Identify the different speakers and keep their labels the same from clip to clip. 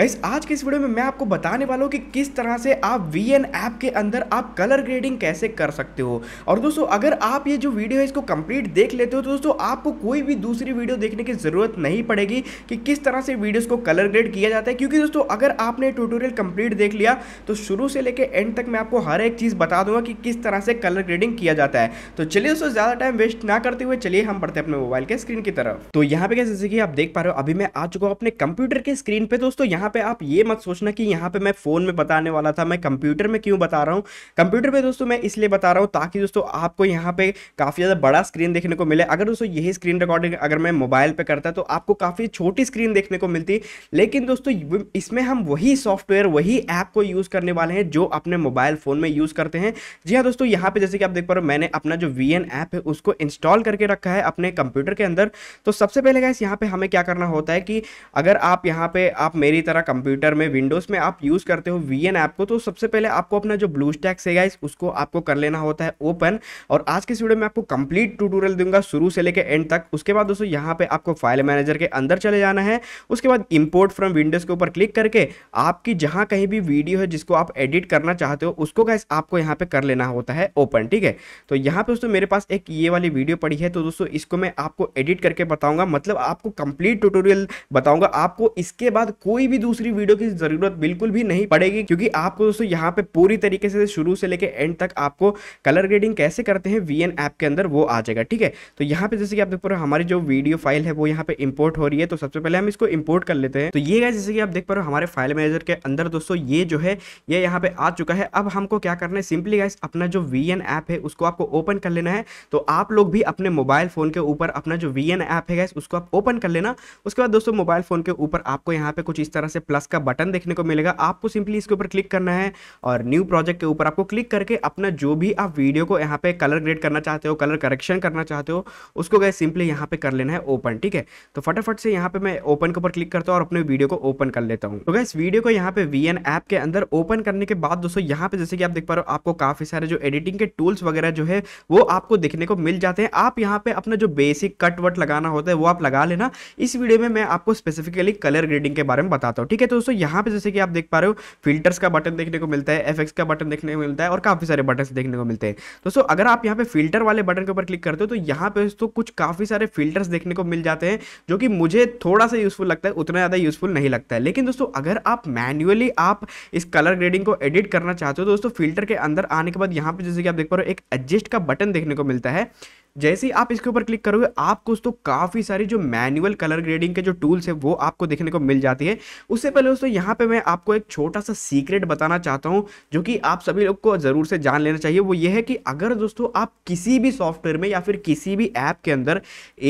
Speaker 1: guys आज के इस वीडियो में मैं आपको बताने वाला हूँ कि किस तरह से आप वी एन ऐप के अंदर आप कलर ग्रेडिंग कैसे कर सकते हो और दोस्तों अगर आप ये जो वीडियो है इसको कंप्लीट देख लेते हो तो दोस्तों आपको कोई भी दूसरी वीडियो देखने की ज़रूरत नहीं पड़ेगी कि किस तरह से वीडियोस को कलर ग्रेड किया जाता है क्योंकि दोस्तों अगर आपने ट्यूटोरियल कंप्लीट देख लिया तो शुरू से लेकर एंड तक मैं आपको हर एक चीज़ बता दूंगा कि किस तरह से कलर ग्रेडिंग किया जाता है तो चलिए दोस्तों ज़्यादा टाइम वेस्ट ना करते हुए चलिए हम पढ़ते अपने मोबाइल के स्क्रीन की तरफ तो यहाँ पे कैसे जैसे कि आप देख पा रहे हो अभी मैं आ चुका हूँ अपने कंप्यूटर के स्क्रीन पर दोस्तों यहाँ यहाँ पे आप ये मत सोचना कि यहाँ पे मैं फ़ोन में बताने वाला था मैं कंप्यूटर में क्यों बता रहा हूँ कंप्यूटर पे दोस्तों मैं इसलिए बता रहा हूँ ताकि दोस्तों आपको यहाँ पे काफ़ी ज़्यादा बड़ा स्क्रीन देखने को मिले अगर दोस्तों यही स्क्रीन रिकॉर्डिंग अगर मैं मोबाइल पर करता तो आपको काफ़ी छोटी स्क्रीन देखने को मिलती लेकिन दोस्तों इसमें हम वही सॉफ्टवेयर वही ऐप को यूज़ करने वाले हैं जो अपने मोबाइल फ़ोन में यूज़ करते हैं जी हाँ दोस्तों यहाँ पर जैसे कि आप देख पा रहे हो मैंने अपना जो वी ऐप है उसको इंस्टॉल करके रखा है अपने कंप्यूटर के अंदर तो सबसे पहले गैस यहाँ पर हमें क्या करना होता है कि अगर आप यहाँ पर आप मेरी तरह वगैरह कंप्यूटर में विंडोज़ में आप यूज़ करते हो वी ऐप को तो सबसे पहले आपको अपना जो ब्लू स्टैक्स है गाइस उसको आपको कर लेना होता है ओपन और आज के वीडियो में आपको कंप्लीट ट्यूटोरियल दूंगा शुरू से लेकर एंड तक उसके बाद दोस्तों यहाँ पे आपको फाइल मैनेजर के अंदर चले जाना है उसके बाद इंपोर्ट फ्रॉम विंडोज़ के ऊपर क्लिक करके आपकी जहाँ कहीं भी वीडियो है जिसको आप एडिट करना चाहते हो उसको गाइस आपको यहाँ पे कर लेना होता है ओपन ठीक है तो यहाँ पे दोस्तों मेरे पास एक ये वाली वीडियो पड़ी है तो दोस्तों इसको मैं आपको एडिट करके बताऊंगा मतलब आपको कंप्लीट ट्यूटोरियल बताऊंगा आपको इसके बाद कोई भी दूसरी वीडियो की जरूरत बिल्कुल भी नहीं पड़ेगी क्योंकि आपको दोस्तों यहाँ पे पूरी तरीके से शुरू से लेकर एंड तक आपको कलर ग्रेडिंग कैसे करते हैं वी ऐप के अंदर वो आ जाएगा ठीक है तो यहाँ पे जैसे कि आप देख पा रहे हो हमारी जो वीडियो फाइल है वो यहाँ पे इम्पोर्ट हो रही है तो सबसे पहले हम इसको इम्पोर्ट कर लेते हैं तो ये है जैसे कि आप देख पा रहे हो हमारे फाइल मैनेजर के अंदर दोस्तों ये जो है ये यहाँ पे आ चुका है अब हमको क्या करना है सिंपली गाइस अपना जो वी ऐप है उसको आपको ओपन कर लेना है तो आप लोग भी अपने मोबाइल फोन के ऊपर अपना जो वी ऐप है गाइस उसको आप ओपन कर लेना उसके बाद दोस्तों मोबाइल फोन के ऊपर आपको यहाँ पे कुछ इस तरह यहाँ से प्लस का बटन देखने को मिलेगा आपको सिंपली इसके ऊपर क्लिक करना है और न्यू प्रोजेक्ट के ऊपर आपको क्लिक करके अपना जो भी आप वीडियो को यहाँ पे कलर ग्रेड करना चाहते हो कलर करेक्शन करना चाहते हो उसको गए सिंपली यहाँ पे कर लेना है ओपन ठीक है तो फटाफट से यहाँ पे मैं ओपन के ऊपर क्लिक करता हूँ और अपने वीडियो को ओपन कर लेता हूँ तो गए वीडियो को यहाँ पे वी ऐप के अंदर ओपन करने के बाद दोस्तों यहाँ पे जैसे कि आप देख पा रहे हो आपको काफी सारे जो एडिटिंग के टूल्स वगैरह जो है वो आपको देखने को मिल जाते हैं आप यहाँ पे अपना जो बेसिक कट वट लगाना होता है वो आप लगा लेना इस वीडियो में मैं आपको स्पेसिफिकली कलर ग्रेडिंग के बारे में बताता हूँ बताता हूँ ठीक है तो दोस्तों यहाँ पे जैसे कि आप देख पा रहे हो फिल्टर्स का बटन देखने को मिलता है एफ का बटन देखने को मिलता है और काफ़ी सारे बटन देखने को मिलते हैं दोस्तों अगर आप यहाँ पे फिल्टर वाले बटन के ऊपर क्लिक करते हो तो यहाँ पे दोस्तों कुछ काफ़ी सारे फिल्टर्स देखने को मिल जाते हैं जो कि मुझे थोड़ा सा यूज़फुल लगता है उतना ज़्यादा यूज़फुल नहीं लगता है लेकिन दोस्तों अगर आप मैनुअली आप इस कलर ग्रेडिंग को एडिट करना चाहते हो तो दोस्तों फिल्टर के अंदर आने के बाद यहाँ पे जैसे कि आप देख पा रहे हो एक एडजस्ट का बटन देखने को मिलता है जैसे ही आप इसके ऊपर क्लिक करोगे आपको दोस्तों काफ़ी सारी जो मैनुअल कलर ग्रेडिंग के जो टूल्स है वो आपको देखने को मिल जाती है उससे पहले दोस्तों यहाँ पे मैं आपको एक छोटा सा सीक्रेट बताना चाहता हूँ जो कि आप सभी लोग को ज़रूर से जान लेना चाहिए वो ये है कि अगर दोस्तों आप किसी भी सॉफ्टवेयर में या फिर किसी भी ऐप के अंदर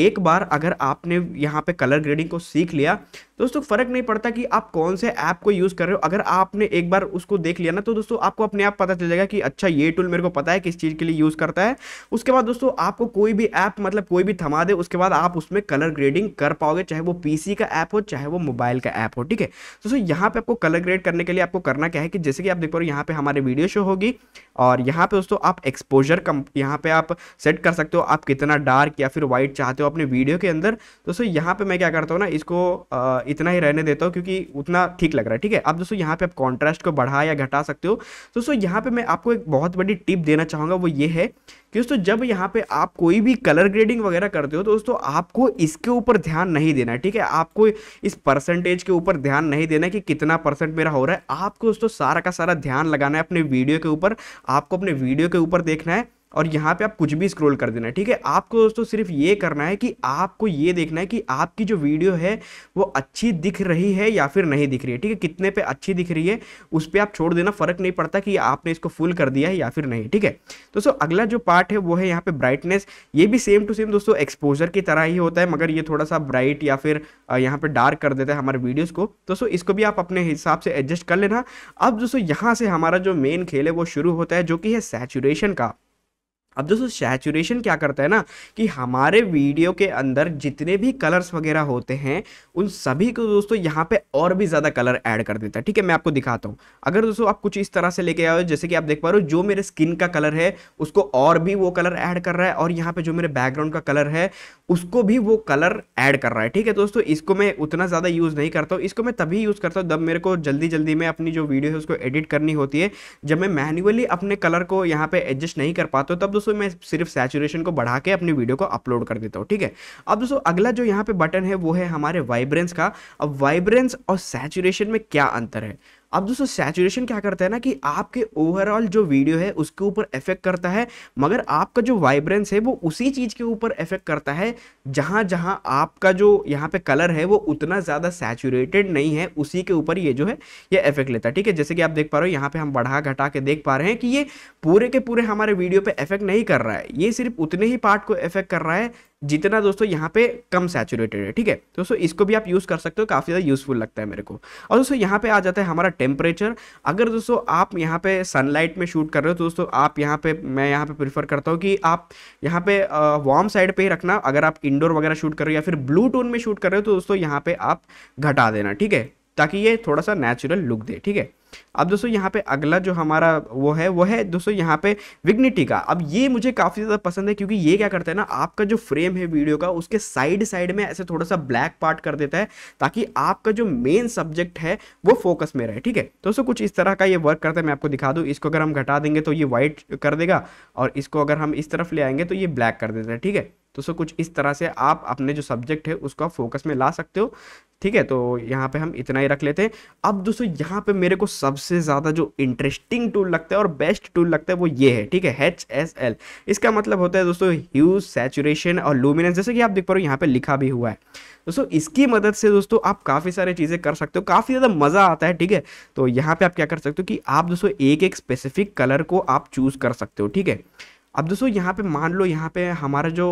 Speaker 1: एक बार अगर आपने यहाँ पर कलर ग्रेडिंग को सीख लिया दोस्तों फर्क नहीं पड़ता कि आप कौन से ऐप को यूज़ कर रहे हो अगर आपने एक बार उसको देख लिया ना तो दोस्तों आपको अपने आप पता चल जाएगा कि अच्छा ये टूल मेरे को पता है किस चीज़ के लिए यूज़ करता है उसके बाद दोस्तों आपको कोई भी ऐप मतलब कोई भी थमा दे उसके बाद आप उसमें कलर ग्रेडिंग कर पाओगे चाहे वो पीसी का ऐप हो चाहे वो मोबाइल का ऐप हो ठीक है दोस्तों यहाँ पर आपको कलर ग्रेड करने के लिए आपको करना क्या है कि जैसे कि आप देख पा रहे हो यहाँ पे हमारे वीडियो शो होगी और यहाँ पे दोस्तों आप एक्सपोजर कम यहाँ पे आप सेट कर सकते हो आप कितना डार्क या फिर व्हाइट चाहते हो अपने वीडियो के अंदर दोस्तों यहाँ पे मैं क्या करता हूँ ना इसको इतना ही रहने देता हूँ क्योंकि उतना ठीक लग रहा है ठीक है अब दोस्तों यहाँ पे आप कॉन्ट्रास्ट को बढ़ा या घटा सकते हो दोस्तों यहाँ पे मैं आपको एक बहुत बड़ी टिप देना चाहूँगा वो ये है कि दोस्तों जब यहाँ पे आप कोई भी कलर ग्रेडिंग वगैरह करते हो तो दोस्तों आपको इसके ऊपर ध्यान नहीं देना है ठीक है आपको इस परसेंटेज के ऊपर ध्यान नहीं देना है कि कितना परसेंट मेरा हो रहा है आपको दोस्तों सारा का सारा ध्यान लगाना है अपने वीडियो के ऊपर आपको अपने वीडियो के ऊपर देखना है और यहाँ पे आप कुछ भी स्क्रॉल कर देना है ठीक है आपको दोस्तों सिर्फ ये करना है कि आपको ये देखना है कि आपकी जो वीडियो है वो अच्छी दिख रही है या फिर नहीं दिख रही है ठीक है कितने पे अच्छी दिख रही है उस पर आप छोड़ देना फ़र्क नहीं पड़ता कि आपने इसको फुल कर दिया है या फिर नहीं ठीक है दोस्तों अगला जो पार्ट है वो है यहाँ पर ब्राइटनेस ये भी सेम टू सेम दोस्तों एक्सपोजर की तरह ही होता है मगर ये थोड़ा सा ब्राइट या फिर यहाँ पर डार्क कर देता है हमारे वीडियोज़ को दोस्तों इसको भी आप अपने हिसाब से एडजस्ट कर लेना अब दोस्तों यहाँ से हमारा जो मेन खेल है वो शुरू होता है जो कि है सैचुरेशन का अब दोस्तों सैचुरेशन क्या करता है ना कि हमारे वीडियो के अंदर जितने भी कलर्स वगैरह होते हैं उन सभी को दोस्तों यहाँ पे और भी ज़्यादा कलर ऐड कर देता है ठीक है मैं आपको दिखाता हूँ अगर दोस्तों आप कुछ इस तरह से लेके आओ जैसे कि आप देख पा रहे हो जो मेरे स्किन का कलर है उसको और भी वो कलर ऐड कर रहा है और यहाँ पर जो मेरे बैकग्राउंड का कलर है उसको भी वो कलर ऐड कर रहा है ठीक है दोस्तों इसको मैं उतना ज़्यादा यूज़ नहीं करता हूँ इसको मैं तभी यूज़ करता हूँ जब मेरे को जल्दी जल्दी में अपनी जो वीडियो है उसको एडिट करनी होती है जब मैं मैनुअली अपने कलर को यहाँ पे एडजस्ट नहीं कर पाता तब दोस्तों मैं सिर्फ सैचुरेशन को बढ़ा के अपनी वीडियो को अपलोड कर देता हूँ ठीक है अब दोस्तों अगला जो यहाँ पे बटन है वो है हमारे वाइब्रेंस का अब वाइब्रेंस और सैचुरेशन में क्या अंतर है अब दोस्तों सैचुरेशन क्या करता है ना कि आपके ओवरऑल जो वीडियो है उसके ऊपर इफेक्ट करता है मगर आपका जो वाइब्रेंस है वो उसी चीज़ के ऊपर इफेक्ट करता है जहाँ जहाँ आपका जो यहाँ पे कलर है वो उतना ज़्यादा सैचुरेटेड नहीं है उसी के ऊपर ये जो है ये इफेक्ट लेता है ठीक है जैसे कि आप देख पा रहे हो यहाँ पर हम बढ़ा घटा के देख पा रहे हैं कि ये पूरे के पूरे हमारे वीडियो पर इफेक्ट नहीं कर रहा है ये सिर्फ उतने ही पार्ट को इफेक्ट कर रहा है जितना दोस्तों यहाँ पे कम सेचुरेटेड है ठीक है तो दोस्तों इसको भी आप यूज़ कर सकते हो काफ़ी ज़्यादा यूज़फुल लगता है मेरे को और दोस्तों यहाँ पे आ जाता है हमारा टेम्परेचर अगर दोस्तों आप यहाँ पे सनलाइट में शूट कर रहे हो तो दोस्तों आप यहाँ पे मैं यहाँ पे प्रीफर करता हूँ कि आप यहाँ पे वार्म साइड पर ही रखना अगर आप इंडोर वगैरह शूट कर रहे हो या फिर ब्लू टोन में शूट कर रहे हो तो दोस्तों यहाँ पर आप घटा देना ठीक है ताकि ये थोड़ा सा नेचुरल लुक दे ठीक है अब दोस्तों यहाँ पे अगला जो हमारा वो है वो है दोस्तों यहाँ पे विग्निटी का अब ये मुझे काफ़ी ज़्यादा पसंद है क्योंकि ये क्या करता है ना आपका जो फ्रेम है वीडियो का उसके साइड साइड में ऐसे थोड़ा सा ब्लैक पार्ट कर देता है ताकि आपका जो मेन सब्जेक्ट है वो फोकस में रहे ठीक है दोस्तों कुछ इस तरह का ये वर्क करता है मैं आपको दिखा दूँ इसको अगर हम घटा देंगे तो ये वाइट कर देगा और इसको अगर हम इस तरफ ले आएंगे तो ये ब्लैक कर देता है ठीक है तो सो कुछ इस तरह से आप अपने जो सब्जेक्ट है उसको आप फोकस में ला सकते हो ठीक है तो यहाँ पे हम इतना ही रख लेते हैं अब दोस्तों यहाँ पे मेरे को सबसे ज़्यादा जो इंटरेस्टिंग टूल लगता है और बेस्ट टूल लगता है वो ये है ठीक है एच एस एल इसका मतलब होता है दोस्तों ह्यूज सैचुरेशन और लूमिनेंस जैसे कि आप देख पा रहे हो यहाँ पे लिखा भी हुआ है दोस्तों इसकी मदद से दोस्तों आप काफ़ी सारी चीज़ें कर सकते हो काफ़ी ज़्यादा मज़ा आता है ठीक है तो यहाँ पे आप क्या कर सकते हो कि आप दोस्तों एक एक स्पेसिफिक कलर को आप चूज़ कर सकते हो ठीक है अब दोस्तों यहाँ पे मान लो यहाँ पे हमारा जो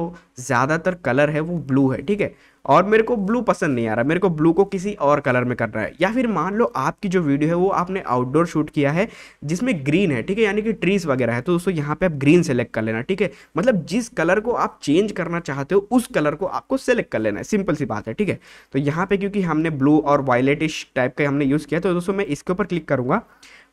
Speaker 1: ज़्यादातर कलर है वो ब्लू है ठीक है और मेरे को ब्लू पसंद नहीं आ रहा मेरे को ब्लू को किसी और कलर में करना है या फिर मान लो आपकी जो वीडियो है वो आपने आउटडोर शूट किया है जिसमें ग्रीन है ठीक है यानी कि ट्रीज वगैरह है तो दोस्तों यहाँ पे आप ग्रीन सेलेक्ट कर लेना ठीक है मतलब जिस कलर को आप चेंज करना चाहते हो उस कलर को आपको सेलेक्ट कर लेना है सिंपल सी बात है ठीक है तो यहाँ पर क्योंकि हमने ब्लू और वायलेटिश टाइप का हमने यूज़ किया तो दोस्तों मैं इसके ऊपर क्लिक करूँगा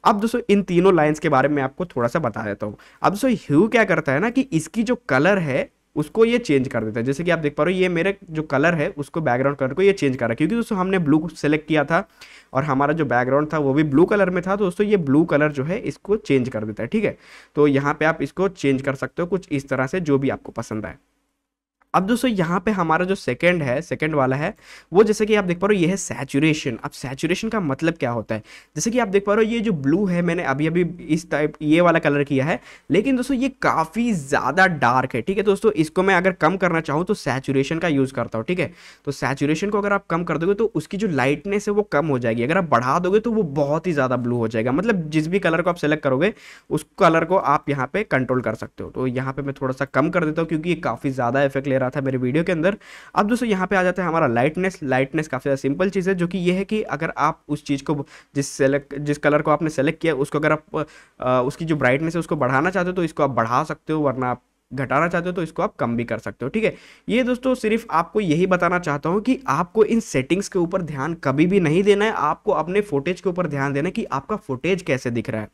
Speaker 1: अब दोस्तों इन तीनों लाइन्स के बारे में आपको थोड़ा सा बता देता हूँ अब दोस्तों ह्यू क्या करता है ना कि इसकी जो कलर है उसको ये चेंज कर देता है जैसे कि आप देख पा रहे हो ये मेरे जो कलर है उसको बैकग्राउंड कलर को ये चेंज कर रहा है क्योंकि दोस्तों हमने ब्लू सेलेक्ट किया था और हमारा जो बैकग्राउंड था वो भी ब्लू कलर में था तो दोस्तों ये ब्लू कलर जो है इसको चेंज कर देता है ठीक है तो यहाँ पर आप इसको चेंज कर सकते हो कुछ इस तरह से जो भी आपको पसंद आए अब दोस्तों यहाँ पे हमारा जो सेकंड है सेकंड वाला है वो जैसे कि आप देख पा रहे हो ये है सैचुरेशन अब सैचुरेशन का मतलब क्या होता है जैसे कि आप देख पा रहे हो ये जो ब्लू है मैंने अभी अभी इस टाइप ये वाला कलर किया है लेकिन दोस्तों ये काफ़ी ज़्यादा डार्क है ठीक है तो दोस्तों इसको मैं अगर कम करना चाहूँ तो सैचुरेशन का यूज़ करता हूँ ठीक है तो सैचुरेशन को अगर आप कम कर दोगे तो उसकी जो लाइटनेस है वो कम हो जाएगी अगर आप बढ़ा दोगे तो वो बहुत ही ज़्यादा ब्लू हो जाएगा मतलब जिस भी कलर को आप सेलेक्ट करोगे उस कलर को आप यहाँ पे कंट्रोल कर सकते हो तो यहाँ पर मैं थोड़ा सा कम कर देता हूँ क्योंकि ये काफ़ी ज़्यादा इफेक्ट ले रहा रहा था मेरे वीडियो के अंदर अब दोस्तों यहाँ पे आ जाता है हमारा लाइटनेस लाइटनेस काफ़ी ज़्यादा सिंपल चीज़ है जो कि यह है कि अगर आप उस चीज़ को जिस सेलेक्ट जिस कलर को आपने सेलेक्ट किया उसको अगर आप आ, उसकी जो ब्राइटनेस है उसको बढ़ाना चाहते हो तो इसको आप बढ़ा सकते हो वरना आप घटाना चाहते हो तो इसको आप कम भी कर सकते हो ठीक है ये दोस्तों सिर्फ आपको यही बताना चाहता हूँ कि आपको इन सेटिंग्स के ऊपर ध्यान कभी भी नहीं देना है आपको अपने फोटेज के ऊपर ध्यान देना है कि आपका फोटेज कैसे दिख रहा है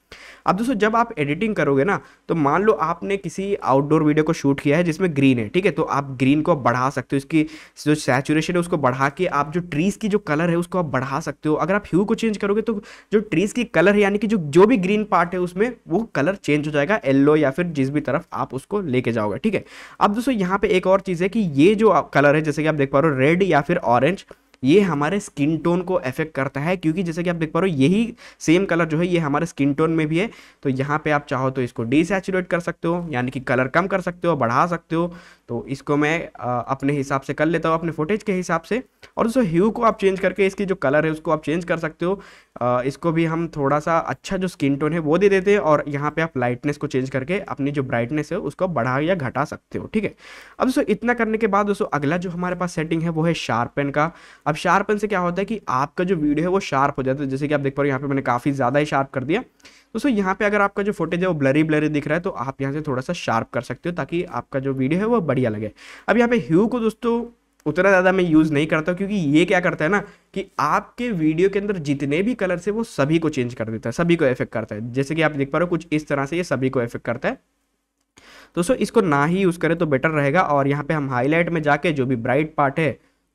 Speaker 1: अब दोस्तों जब आप एडिटिंग करोगे ना तो मान लो आपने किसी आउटडोर वीडियो को शूट किया है जिसमें ग्रीन है ठीक है तो आप ग्रीन को बढ़ा सकते हो इसकी जो सैचुरेशन है उसको बढ़ा के आप जो ट्रीज़ की जो कलर है उसको आप बढ़ा सकते हो अगर आप ह्यू को चेंज करोगे तो जो ट्रीज़ की कलर है यानी कि जो जो भी ग्रीन पार्ट है उसमें वो कलर चेंज हो जाएगा येल्लो या फिर जिस भी तरफ आप उसको ले लेके जाओगे ठीक है अब दोस्तों यहाँ पे एक और चीज़ है कि ये जो कलर है जैसे कि आप देख पा रहे हो रेड या फिर ऑरेंज ये हमारे स्किन टोन को अफेक्ट करता है क्योंकि जैसे कि आप देख पा रहे हो यही सेम कलर जो है ये हमारे स्किन टोन में भी है तो यहाँ पे आप चाहो तो इसको डिसचुरेट कर सकते हो यानी कि कलर कम कर सकते हो बढ़ा सकते हो तो इसको मैं आ, अपने हिसाब से कर लेता हूँ अपने फोटेज के हिसाब से और उस ह्यू को आप चेंज करके इसकी जो कलर है उसको आप चेंज कर सकते हो आ, इसको भी हम थोड़ा सा अच्छा जो स्किन टोन है वो दे देते हैं और यहाँ पे आप लाइटनेस को चेंज करके अपनी जो ब्राइटनेस है उसको बढ़ा या घटा सकते हो ठीक है अब दोस्तों इतना करने के बाद दोस्तों अगला जो हमारे पास सेटिंग है वो है शार्पन का अब शार्पन से क्या होता है कि आपका जो वीडियो है वो शार्प हो जाता है जैसे कि आप देख पा रहे हो यहाँ पे मैंने काफ़ी ज़्यादा ही शार्प कर दिया दोस्तों यहाँ पे अगर आपका जो फोटेज है वो ब्लरी ब्लरी दिख रहा है तो आप यहाँ से थोड़ा सा शार्प कर सकते हो ताकि आपका जो वीडियो है वो बढ़िया लगे अब यहाँ पे ह्यू को दोस्तों उतना ज़्यादा मैं यूज़ नहीं करता क्योंकि ये क्या करता है ना कि आपके वीडियो के अंदर जितने भी कलर से वो सभी को चेंज कर देता है सभी को इफेक्ट करता है जैसे कि आप देख पा रहे हो कुछ इस तरह से ये सभी को इफेक्ट करता है दोस्तों इसको ना ही यूज़ करें तो बेटर रहेगा और यहाँ पे हम हाईलाइट में जाके जो भी ब्राइट पार्ट है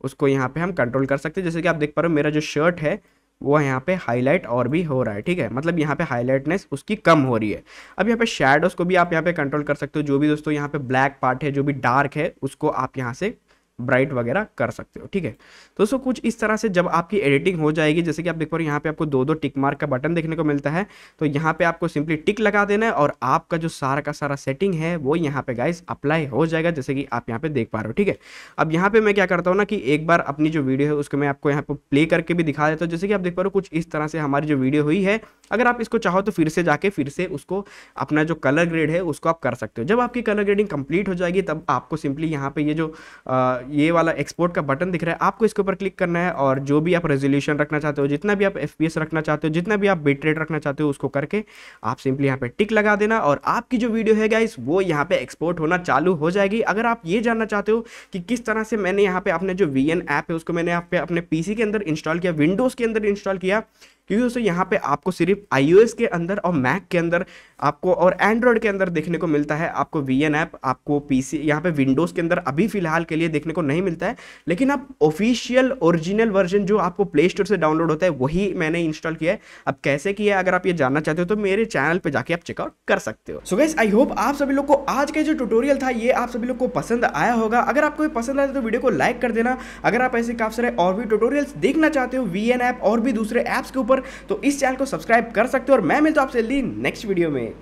Speaker 1: उसको यहाँ पे हम कंट्रोल कर सकते हैं जैसे कि आप देख पा रहे हो मेरा जो शर्ट है वो यहाँ पे हाईलाइट और भी हो रहा है ठीक है मतलब यहाँ पे हाईलाइटनेस उसकी कम हो रही है अब यहाँ पे शेडोज को भी आप यहाँ पे कंट्रोल कर सकते हो जो भी दोस्तों यहाँ पे ब्लैक पार्ट है जो भी डार्क है उसको आप यहाँ से ब्राइट वगैरह कर सकते हो ठीक है दोस्तों कुछ इस तरह से जब आपकी एडिटिंग हो जाएगी जैसे कि आप देख पा रहे हो यहाँ पे आपको दो दो टिक मार्क का बटन देखने को मिलता है तो यहाँ पे आपको सिंपली टिक लगा देना है और आपका जो सारा का सारा सेटिंग है वो यहाँ पे गाइस अप्लाई हो जाएगा जैसे कि आप यहाँ पे देख पा रहे हो ठीक है अब यहाँ पे मैं क्या करता हूँ ना कि एक बार अपनी जो वीडियो है उसको मैं आपको यहाँ पर प्ले करके भी दिखा देता हूँ जैसे कि आप देख पा रहे हो कुछ इस तरह से हमारी जो वीडियो हुई है अगर आप इसको चाहो तो फिर से जाके फिर से उसको अपना जो कलर ग्रेड है उसको आप कर सकते हो जब आपकी कलर ग्रेडिंग कंप्लीट हो जाएगी तब आपको सिंपली यहाँ पे ये जो ये वाला एक्सपोर्ट का बटन दिख रहा है आपको इसके ऊपर क्लिक करना है और जो भी आप रेजोल्यूशन रखना चाहते हो जितना भी आप एफ रखना चाहते हो जितना भी आप बिट रेट रखना चाहते हो उसको करके आप सिंपली यहाँ पे टिक लगा देना और आपकी जो वीडियो है गाइस वो यहाँ पे एक्सपोर्ट होना चालू हो जाएगी अगर आप ये जानना चाहते हो कि किस तरह से मैंने यहाँ पे अपने जो वी ऐप है उसको मैंने यहाँ पे अपने पीसी के अंदर इंस्टॉल किया विंडोज़ के अंदर इंस्टॉल किया क्योंकि दोस्तों यहाँ पे आपको सिर्फ आईओएस के अंदर और मैक के अंदर आपको और एंड्रॉयड के अंदर देखने को मिलता है आपको वी एन ऐप आपको पी सी यहाँ पर विंडोज़ के अंदर अभी फिलहाल के लिए देखने को नहीं मिलता है लेकिन आप ऑफिशियल ओरिजिनल वर्जन जो आपको प्ले स्टोर से डाउनलोड होता है वही मैंने इंस्टॉल किया है अब कैसे किया है अगर आप ये जानना चाहते हो तो मेरे चैनल पर जाके आप चेकआउट कर सकते हो सो गैस आई होप आप सभी लोग को आज का जो टूटोरियल था ये आप सभी लोग को पसंद आया होगा अगर आपको ये पसंद आया तो वीडियो को लाइक कर देना अगर आप ऐसे काफ़ी सारे और भी टूटोरियल्स देखना चाहते हो वी ऐप और भी दूसरे ऐप्स के ऊपर पर तो इस चैनल को सब्सक्राइब कर सकते हो और मैं मिलता हूँ आपसे नेक्स्ट वीडियो में